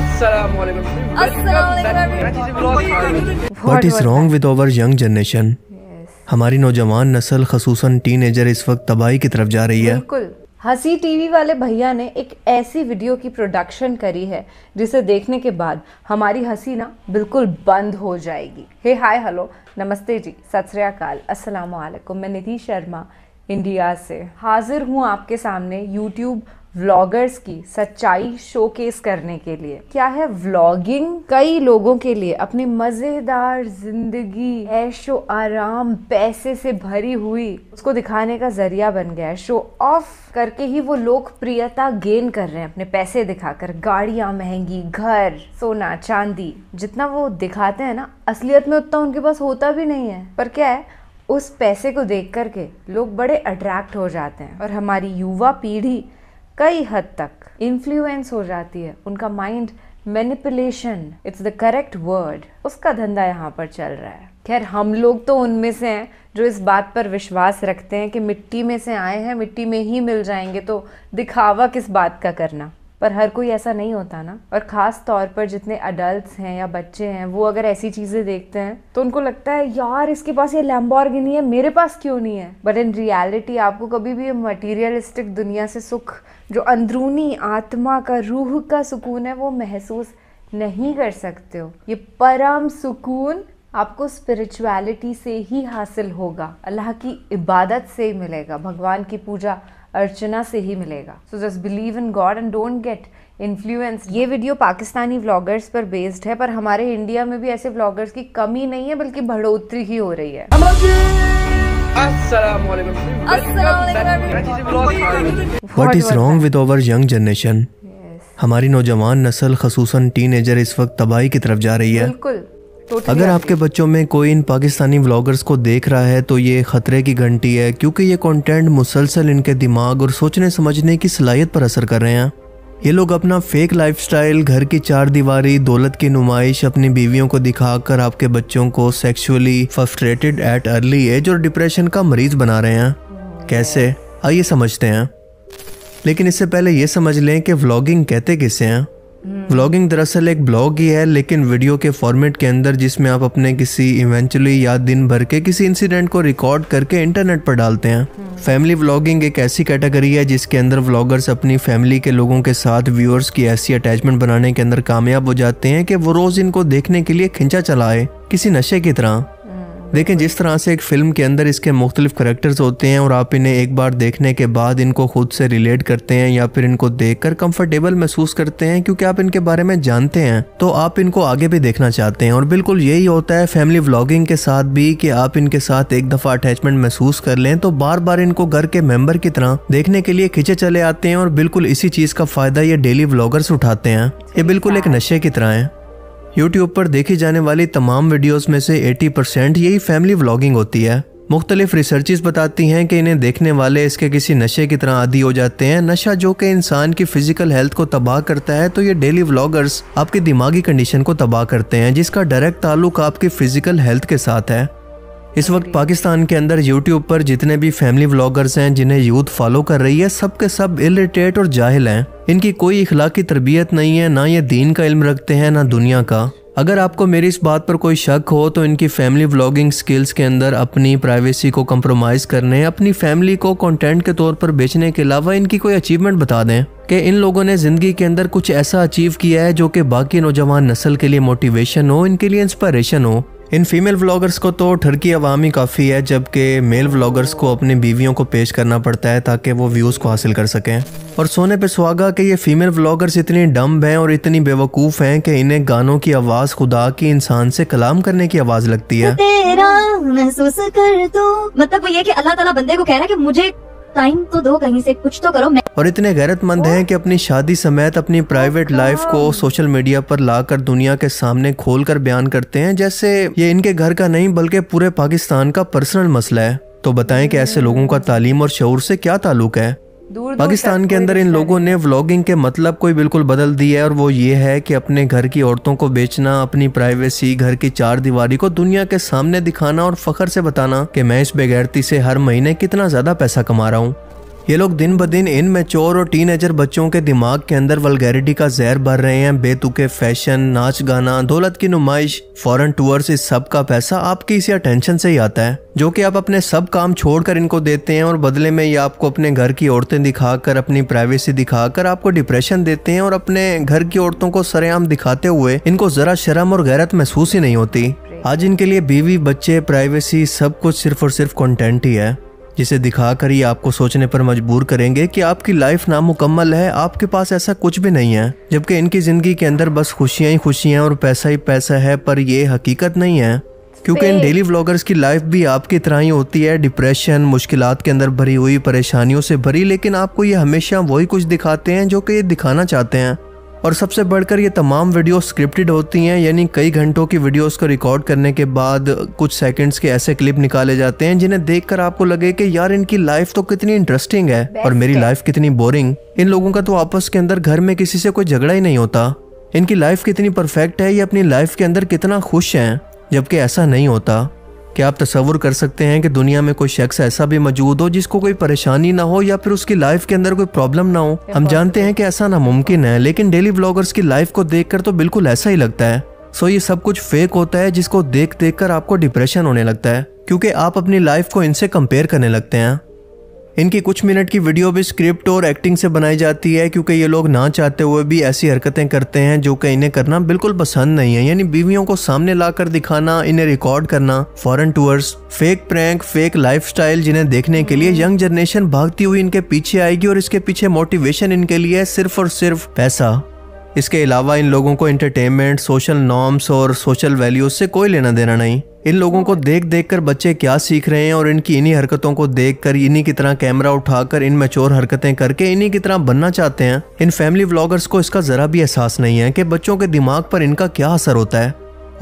What is wrong with over young generation हमारी नौजवान नस्ल खसूस टीन एजर इस वक्त तबाही की तरफ जा रही है बिल्कुल हंसी टीवी वाले भैया ने एक ऐसी वीडियो की प्रोडक्शन करी है जिसे देखने के बाद हमारी हंसी ना बिल्कुल बंद हो जाएगी हे हाय हेलो नमस्ते जी सत श्रीकाल अस्सलाम वालेकुम मैं निधि शर्मा इंडिया से हाजिर हूँ आपके सामने यूट्यूब व्लॉगर्स की सच्चाई शोकेस करने के लिए क्या है व्लॉगिंग कई लोगों के लिए अपनी मज़ेदार ज़िंदगी ऐशो आराम पैसे से भरी हुई उसको दिखाने का ज़रिया बन गया है शो ऑफ करके ही वो लोकप्रियता गेन कर रहे हैं अपने पैसे दिखाकर गाड़िया महंगी घर सोना चांदी जितना वो दिखाते हैं ना असलियत में उतना उनके पास होता भी नहीं है पर क्या है उस पैसे को देख करके लोग बड़े अट्रैक्ट हो जाते हैं और हमारी युवा पीढ़ी कई हद तक इन्फ्लुएंस हो जाती है उनका mind manipulation it's the correct word उसका धंधा यहाँ पर चल रहा है खैर हम लोग तो उनमें से हैं जो इस बात पर विश्वास रखते हैं कि मिट्टी में से आए हैं मिट्टी में ही मिल जाएंगे तो दिखावा किस बात का करना पर हर कोई ऐसा नहीं होता ना और ख़ास तौर पर जितने अडल्ट हैं या बच्चे हैं वो अगर ऐसी चीज़ें देखते हैं तो उनको लगता है यार इसके पास ये लैम्बॉर्गिनी है मेरे पास क्यों नहीं है बट इन रियलिटी आपको कभी भी मटीरियलिस्टिक दुनिया से सुख जो अंदरूनी आत्मा का रूह का सुकून है वो महसूस नहीं कर सकते हो ये परम सुकून आपको स्पिरिचुअलिटी से ही हासिल होगा अल्लाह की इबादत से ही मिलेगा भगवान की पूजा अर्चना से ही मिलेगा so just believe in God and don't get influence ये वीडियो पाकिस्तानी व्लॉगर्स पर बेस्ड है पर हमारे इंडिया में भी ऐसे व्लॉगर्स की कमी नहीं है बल्कि बढ़ोतरी ही हो रही है what is wrong with over young generation हमारी नौजवान नस्ल खसूस टीन एजर इस वक्त तबाही की तरफ जा रही है बिल्कुल अगर आपके बच्चों में कोई इन पाकिस्तानी व्लॉगर्स को देख रहा है तो ये खतरे की घंटी है क्योंकि ये कंटेंट मुसलसल इनके दिमाग और सोचने समझने की सलाहियत पर असर कर रहे हैं ये लोग अपना फेक लाइफस्टाइल, घर की चार दीवारी दौलत की नुमाइश अपनी बीवियों को दिखाकर आपके बच्चों को sexually frustrated at early age और डिप्रेशन का मरीज बना रहे हैं कैसे आइए समझते हैं लेकिन इससे पहले ये समझ लें कि व्लॉगिंग कहते किसे हैं व्लॉगिंग दरअसल एक ब्लॉग ही है लेकिन वीडियो के फॉर्मेट के अंदर जिसमें आप अपने किसी इवेंचुअली या दिन भर के किसी इंसिडेंट को रिकॉर्ड करके इंटरनेट पर डालते हैं फैमिली व्लॉगिंग एक ऐसी कैटेगरी है जिसके अंदर व्लॉगर्स अपनी फैमिली के लोगों के साथ व्यूअर्स की ऐसी अटैचमेंट बनाने के अंदर कामयाब हो जाते हैं कि वो रोज़ इनको देखने के लिए खिंचा चलाए किसी नशे की तरह देखें जिस तरह से एक फ़िल्म के अंदर इसके मुख्तलिफ करेक्टर्स होते हैं और आप इन्हें एक बार देखने के बाद इनको ख़ुद से रिलेट करते हैं या फिर इनको देख कर कम्फर्टेबल महसूस करते हैं क्योंकि आप इनके बारे में जानते हैं तो आप इनको आगे भी देखना चाहते हैं और बिल्कुल यही होता है फैमिली व्लॉगिंग के साथ भी कि आप इनके साथ एक दफ़ा अटैचमेंट महसूस कर लें तो बार बार इनको घर के मेम्बर की तरह देखने के लिए खींचे चले आते हैं और बिल्कुल इसी चीज़ का फ़ायदा ये डेली व्लॉगर्स उठाते हैं ये बिल्कुल एक नशे की तरह है यूट्यूब पर देखी जाने वाली तमाम वीडियोस में से 80 परसेंट यही फैमिली व्लॉगिंग होती है मुख्तलिफ रिसर्चेस बताती हैं कि इन्हें देखने वाले इसके किसी नशे की तरह आदि हो जाते हैं नशा जो कि इंसान की फिजिकल हेल्थ को तबाह करता है तो ये डेली व्लॉगर्स आपकी दिमागी कंडीशन को तबाह करते हैं जिसका डायरेक्ट ताल्लुक आपकी फिजिकल हेल्थ के साथ है इस वक्त पाकिस्तान के अंदर यूट्यूब पर जितने भी फैमिली व्लॉगर्स हैं जिन्हें यूथ फॉलो कर रही है सब के सब इलिटरेट और जाहिल हैं इनकी कोई इखलाक की तरबियत नहीं है ना ये दीन का इल्म रखते हैं ना दुनिया का अगर आपको मेरी इस बात पर कोई शक हो तो इनकी फैमिली व्लॉगिंग स्किल्स के अंदर अपनी प्राइवेसी को कम्प्रोमाइज़ करने अपनी फैमिली को कंटेंट के तौर पर बेचने के अलावा इनकी कोई अचीवमेंट बता दें कि इन लोगों ने ज़िंदगी के अंदर कुछ ऐसा अचीव किया है जो कि बाकी नौजवान नस्ल के लिए मोटिवेशन हो इनके लिए इंस्पायरेशन हो इन फीमेल व्लॉगर्स को तो ठरकी अवामी काफ़ी है जबकि मेल व्लॉगर्स को अपनी बीवियों को पेश करना पड़ता है ताकि वो व्यूज़ को हासिल कर सकें और सोने पे सुहागा कि ये फीमेल व्लॉगर्स इतनी डम्ब हैं और इतनी बेवकूफ़ हैं कि इन्हें गानों की आवाज़ खुदा की इंसान से कलाम करने की आवाज़ लगती है मतलब ये कि अल्लाह बंदे को कह रहा है कि मुझे टाइम तो दो कहीं से कुछ तो करो मैं और इतने गैरतमंद हैं कि अपनी शादी समेत अपनी प्राइवेट लाइफ को सोशल मीडिया पर लाकर दुनिया के सामने खोल कर बयान करते हैं जैसे ये इनके घर का नहीं बल्कि पूरे पाकिस्तान का पर्सनल मसला है तो बताएं कि ऐसे लोगों का तालीम और शौर से क्या ताल्लुक है पाकिस्तान के अंदर इन लोगों ने व्लॉगिंग के मतलब को बिल्कुल बदल दी है और वो ये है कि अपने घर की औरतों को बेचना अपनी प्राइवेसी घर की चार दीवारी को दुनिया के सामने दिखाना और फखर से बताना कि मैं इस बेगैरती से हर महीने कितना ज्यादा पैसा कमा रहा हूँ ये लोग दिन ब दिन इन मेचोर और एजर बच्चों के दिमाग के अंदर वलगैरिटी का जहर भर रहे हैं बेतुके फैशन नाच गाना दौलत की नुमाइश फॉरन टूर्स इस सब का पैसा आपकी इसी अटेंशन से ही आता है जो कि आप अपने सब काम छोड़कर इनको देते हैं और बदले में ये आपको अपने घर की औरतें दिखाकर अपनी प्राइवेसी दिखाकर आपको डिप्रेशन देते हैं और अपने घर की औरतों को सरेआम दिखाते हुए इनको जरा शर्म और गैरत महसूस ही नहीं होती आज इनके लिए बीवी बच्चे प्राइवेसी सब कुछ सिर्फ और सिर्फ कंटेंट ही है जिसे दिखाकर ही आपको सोचने पर मजबूर करेंगे कि आपकी लाइफ नामुकम्मल है आपके पास ऐसा कुछ भी नहीं है जबकि इनकी ज़िंदगी के अंदर बस खुशियाँ ही खुशियाँ और पैसा ही पैसा है पर यह हकीकत नहीं है क्योंकि इन डेली व्लॉगर्स की लाइफ भी आपकी तरह ही होती है डिप्रेशन मुश्किल के अंदर भरी हुई परेशानियों से भरी लेकिन आपको ये हमेशा वही कुछ दिखाते हैं जो कि ये दिखाना चाहते हैं और सबसे बढ़कर ये तमाम वीडियो स्क्रिप्टेड होती हैं यानी कई घंटों की वीडियोस को रिकॉर्ड करने के बाद कुछ सेकंड्स के ऐसे क्लिप निकाले जाते हैं जिन्हें देखकर आपको लगे कि यार इनकी लाइफ तो कितनी इंटरेस्टिंग है और मेरी लाइफ कितनी बोरिंग इन लोगों का तो आपस के अंदर घर में किसी से कोई झगड़ा ही नहीं होता इनकी लाइफ कितनी परफेक्ट है ये अपनी लाइफ के अंदर कितना खुश है जबकि ऐसा नहीं होता क्या आप तस्वुर कर सकते हैं कि दुनिया में कोई शख्स ऐसा भी मौजूद हो जिसको कोई परेशानी ना हो या फिर उसकी लाइफ के अंदर कोई प्रॉब्लम ना हो हम जानते हैं कि ऐसा नामुमकिन है लेकिन डेली ब्लॉगर्स की लाइफ को देख तो बिल्कुल ऐसा ही लगता है सो ये सब कुछ फेक होता है जिसको देख देख कर आपको डिप्रेशन होने लगता है क्योंकि आप अपनी लाइफ को इनसे कंपेयर करने लगते हैं इनकी कुछ मिनट की वीडियो भी स्क्रिप्ट और एक्टिंग से बनाई जाती है क्योंकि ये लोग ना चाहते हुए भी ऐसी हरकतें करते हैं जो कि इन्हें करना बिल्कुल पसंद नहीं है यानी बीवियों को सामने लाकर दिखाना इन्हें रिकॉर्ड करना foreign tours fake prank fake life जिन्हें देखने के लिए यंग जनरेशन भागती हुई इनके पीछे आएगी और इसके पीछे मोटिवेशन इनके लिए सिर्फ और सिर्फ पैसा इसके अलावा इन लोगों को एंटरटेनमेंट सोशल नॉर्म्स और सोशल वैल्यूज से कोई लेना देना नहीं इन लोगों को देख देख कर बच्चे क्या सीख रहे हैं और इनकी इन्हीं हरकतों को देख कर इन्हीं की तरह कैमरा उठाकर इन मेचोर हरकतें करके इन्हीं की तरह बनना चाहते हैं इन फैमिली ब्लॉगर्स को इसका ज़रा भी एहसास नहीं है कि बच्चों के दिमाग पर इनका क्या असर होता है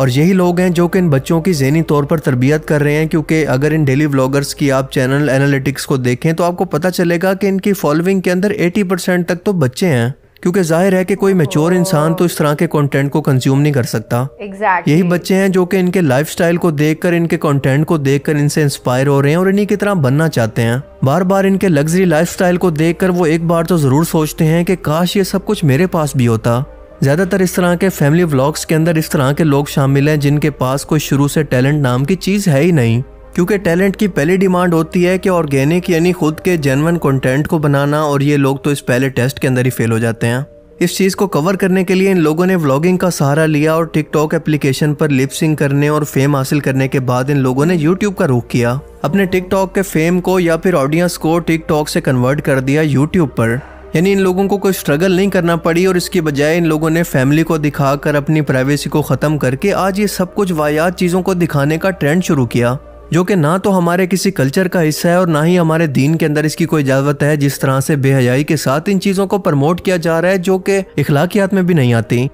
और यही लोग हैं जो कि इन बच्चों की जहनी तौर पर तरबियत कर रहे हैं क्योंकि अगर इन डेली व्लॉगर्स की आप चैनल एनालिटिक्स को देखें तो आपको पता चलेगा कि इनकी फॉलोइंग के अंदर 80 परसेंट तक तो बच्चे हैं क्योंकि जाहिर है कि कोई मेच्योर इंसान तो इस तरह के कंटेंट को कंज्यूम नहीं कर सकता exactly. यही बच्चे हैं जो कि इनके लाइफस्टाइल को देखकर इनके कंटेंट को देखकर इनसे इंस्पायर हो रहे हैं और इन्हीं की तरह बनना चाहते हैं बार बार इनके लग्जरी लाइफस्टाइल को देखकर वो एक बार तो ज़रूर सोचते हैं कि काश ये सब कुछ मेरे पास भी होता ज़्यादातर इस तरह के फैमिली ब्लॉग्स के अंदर इस तरह के लोग शामिल हैं जिनके पास कोई शुरू से टैलेंट नाम की चीज़ है ही नहीं क्योंकि टैलेंट की पहली डिमांड होती है कि ऑर्गेनिक यानी खुद के जेनवन कंटेंट को बनाना और ये लोग तो इस पहले टेस्ट के अंदर ही फेल हो जाते हैं इस चीज़ को कवर करने के लिए इन लोगों ने व्लॉगिंग का सहारा लिया और टिकटॉक एप्लीकेशन पर लिपसिंग करने और फेम हासिल करने के बाद इन लोगों ने यूट्यूब का रुख किया अपने टिकटॉक के फेम को या फिर ऑडियंस को टिकटॉक से कन्वर्ट कर दिया यूट्यूब पर यानी इन लोगों को कोई स्ट्रगल नहीं करना पड़ी और इसकी बजाय इन लोगों ने फैमिली को दिखाकर अपनी प्राइवेसी को ख़त्म करके आज ये सब कुछ वायात चीज़ों को दिखाने का ट्रेंड शुरू किया जो कि ना तो हमारे किसी कल्चर का हिस्सा है और ना ही हमारे दीन के अंदर इसकी कोई इजाजत है जिस तरह से बेहयाई के साथ इन चीज़ों को प्रमोट किया जा रहा है जो कि इखलाकियात में भी नहीं आती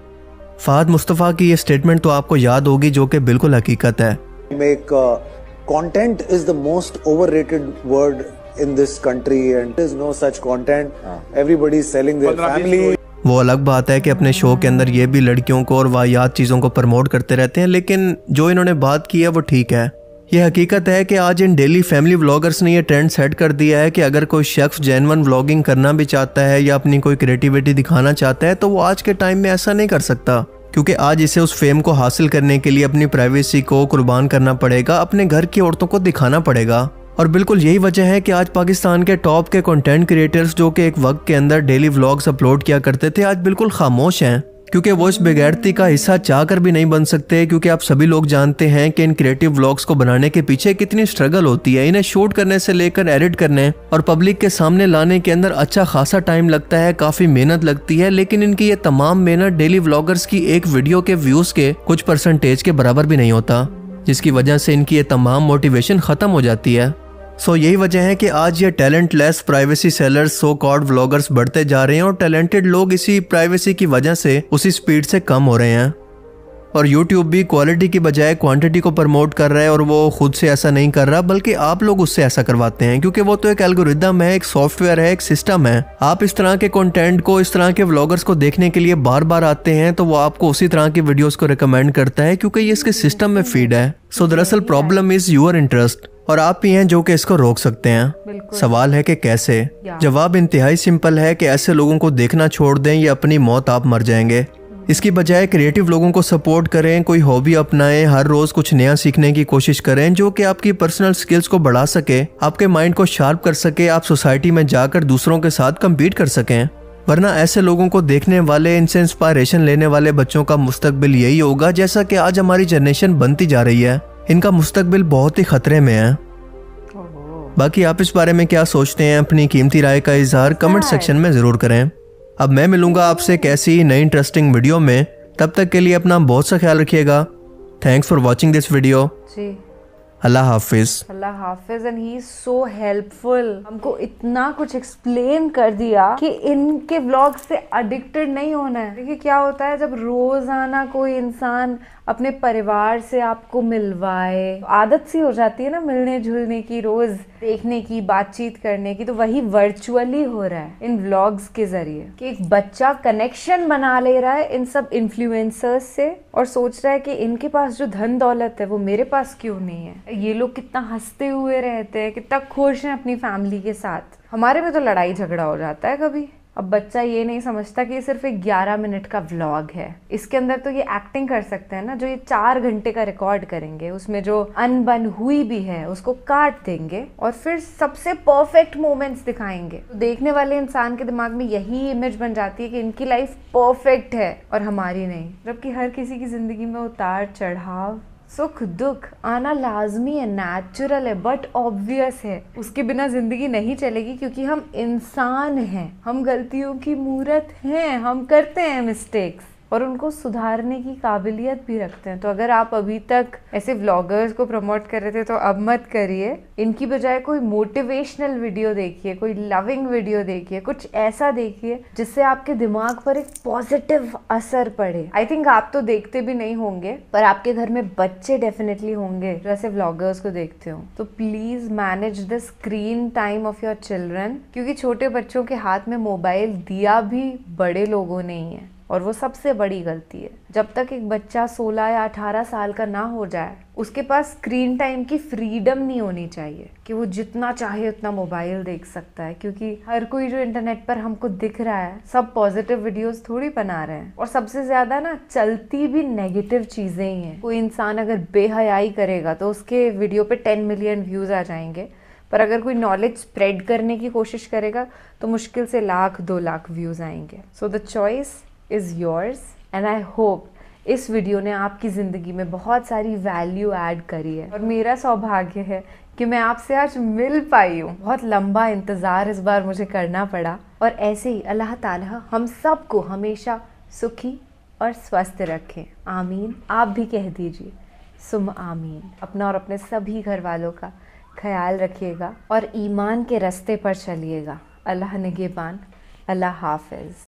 फाद मुस्तफ़ा की ये स्टेटमेंट तो आपको याद होगी जो कि बिल्कुल हकीकत है uh, content is the most overrated word in this country and there is no such content हाँ। everybody is selling their family वो अलग बात है कि अपने शो के अंदर ये भी लड़कियों को और वाहियात चीज़ों को प्रमोट करते रहते हैं लेकिन जो इन्होंने बात की है वो ठीक है ये हकीकत है कि आज इन डेली फैमिली व्लॉगर्स ने ये ट्रेंड सेट कर दिया है कि अगर कोई शख्स जैनवन व्लॉगिंग करना भी चाहता है या अपनी कोई क्रिएटिविटी दिखाना चाहता है तो वो आज के टाइम में ऐसा नहीं कर सकता क्योंकि आज इसे उस फेम को हासिल करने के लिए अपनी प्राइवेसी को कुर्बान करना पड़ेगा अपने घर की औरतों को दिखाना पड़ेगा और बिल्कुल यही वजह है कि आज पाकिस्तान के टॉप के कंटेंट क्रिएटर्स जो कि एक वक्त के अंदर डेली व्लॉग्स अपलोड किया करते थे आज बिल्कुल खामोश हैं क्योंकि वो इस बेगैरती का हिस्सा चाह कर भी नहीं बन सकते क्योंकि आप सभी लोग जानते हैं कि इन क्रिएटिव व्लॉग्स को बनाने के पीछे कितनी स्ट्रगल होती है इन्हें शूट करने से लेकर एडिट करने और पब्लिक के सामने लाने के अंदर अच्छा खासा टाइम लगता है काफी मेहनत लगती है लेकिन इनकी ये तमाम मेहनत डेली व्लॉगर्स की एक वीडियो के व्यूज के कुछ परसेंटेज के बराबर भी नहीं होता जिसकी वजह से इनकी ये तमाम मोटिवेशन खत्म हो जाती है सो यही वजह है कि आज ये talentless privacy sellers so called bloggers बढ़ते जा रहे हैं और टैलेंटेड लोग इसी प्राइवेसी की वजह से उसी स्पीड से कम हो रहे हैं और YouTube भी क्वालिटी की बजाय क्वांटिटी को प्रमोट कर रहा है और वो खुद से ऐसा नहीं कर रहा बल्कि आप लोग उससे ऐसा करवाते हैं क्योंकि वो तो एक एल्गोरिदम है एक सॉफ्टवेयर है एक सिस्टम है आप इस तरह के कंटेंट को इस तरह के व्लॉगर्स को देखने के लिए बार बार आते हैं तो वो आपको उसी तरह की वीडियोज़ को रिकमेंड करता है क्योंकि ये इसके सिस्टम में फीड है सो दरअसल प्रॉब्लम इज़ यूर इंटरेस्ट और आप ही हैं जो कि इसको रोक सकते हैं सवाल है कि कैसे जवाब इंतहाई सिंपल है कि ऐसे लोगों को देखना छोड़ दें या अपनी मौत आप मर जाएंगे इसकी बजाय क्रिएटिव लोगों को सपोर्ट करें कोई हॉबी अपनाएं हर रोज़ कुछ नया सीखने की कोशिश करें जो कि आपकी पर्सनल स्किल्स को बढ़ा सके आपके माइंड को शार्प कर सके आप सोसाइटी में जाकर दूसरों के साथ कम्पीट कर सकें वरना ऐसे लोगों को देखने वाले इनसे इंस्पायरेशन लेने वाले बच्चों का मुस्तबिल यही होगा जैसा कि आज हमारी जनरेशन बनती जा रही है इनका मुस्तबिल बहुत ही ख़तरे में है बाकी आप इस बारे में क्या सोचते हैं अपनी कीमती राय का इजहार कमेंट हाँ। सेक्शन में ज़रूर करें अब मैं मिलूंगा आपसे कैसी नई इंटरेस्टिंग वीडियो में तब तक के लिए अपना बहुत सा ख्याल रखिएगा thanks for watching this video अल्लाह हाफिज अल्लाह हाफिज एंड ही सो हेल्पफुल हमको इतना कुछ एक्सप्लेन कर दिया कि इनके ब्लॉग से अडिक्टेड नहीं होना है देखिए क्या होता है जब रोजाना कोई इंसान अपने परिवार से आपको मिलवाए आदत सी हो जाती है ना मिलने जुलने की रोज देखने की बातचीत करने की तो वही वर्चुअली हो रहा है इन व्लॉग्स के जरिए कि एक बच्चा कनेक्शन बना ले रहा है इन सब इन्फ्लुएंसर्स से और सोच रहा है कि इनके पास जो धन दौलत है वो मेरे पास क्यों नहीं है ये लोग कितना हंसते हुए रहते हैं कितना खुश हैं अपनी फैमिली के साथ हमारे में तो लड़ाई झगड़ा हो जाता है कभी अब बच्चा ये नहीं समझता कि ये सिर्फ एक ग्यारह मिनट का व्लॉग है इसके अंदर तो ये एक्टिंग कर सकते हैं ना जो ये चार घंटे का रिकॉर्ड करेंगे उसमें जो अनबन हुई भी है उसको काट देंगे और फिर सबसे परफेक्ट मोमेंट्स दिखाएंगे तो देखने वाले इंसान के दिमाग में यही इमेज बन जाती है कि इनकी लाइफ परफेक्ट है और हमारी नहीं जबकि हर किसी की जिंदगी में उतार चढ़ाव सुख दुख आना लाजमी है नेचुरल है बट ऑब्वियस है उसके बिना ज़िंदगी नहीं चलेगी क्योंकि हम इंसान हैं हम गलतियों की मूर्त हैं हम करते हैं मिस्टेक्स और उनको सुधारने की काबिलियत भी रखते हैं तो अगर आप अभी तक ऐसे व्लॉगर्स को प्रमोट कर रहे थे तो अब मत करिए इनकी बजाय कोई मोटिवेशनल वीडियो देखिए कोई लविंग वीडियो देखिए कुछ ऐसा देखिए जिससे आपके दिमाग पर एक पॉजिटिव असर पड़े आई थिंक आप तो देखते भी नहीं होंगे पर आपके घर में बच्चे डेफिनेटली होंगे जैसे व्लॉगर्स को देखते हो तो please manage the screen time of your children क्योंकि छोटे बच्चों के हाथ में मोबाइल दिया भी बड़े लोगों ने ही है और वो सबसे बड़ी गलती है जब तक एक बच्चा 16 या 18 साल का ना हो जाए उसके पास स्क्रीन टाइम की फ्रीडम नहीं होनी चाहिए कि वो जितना चाहे उतना मोबाइल देख सकता है क्योंकि हर कोई जो इंटरनेट पर हमको दिख रहा है सब पॉजिटिव वीडियोस थोड़ी बना रहे हैं और सबसे ज्यादा ना चलती भी नेगेटिव चीजें ही हैं कोई इंसान अगर बेहयाई करेगा तो उसके वीडियो पे टेन मिलियन व्यूज आ जाएंगे पर अगर कोई नॉलेज स्प्रेड करने की कोशिश करेगा तो मुश्किल से लाख दो लाख व्यूज आएंगे so the choice is yours and I hope इस वीडियो ने आपकी ज़िंदगी में बहुत सारी वैल्यू ऐड करी है और मेरा सौभाग्य है कि मैं आपसे आज मिल पाई हूँ बहुत लंबा इंतज़ार इस बार मुझे करना पड़ा और ऐसे ही अल्लाह ताला हम सबको हमेशा सुखी और स्वस्थ रखें आमीन आप भी कह दीजिए सुम आमीन अपना और अपने सभी घर वालों का ख्याल रखिएगा और ईमान के रास्ते पर चलिएगा अल्लाह निगेबान अल्लाह हाफिज़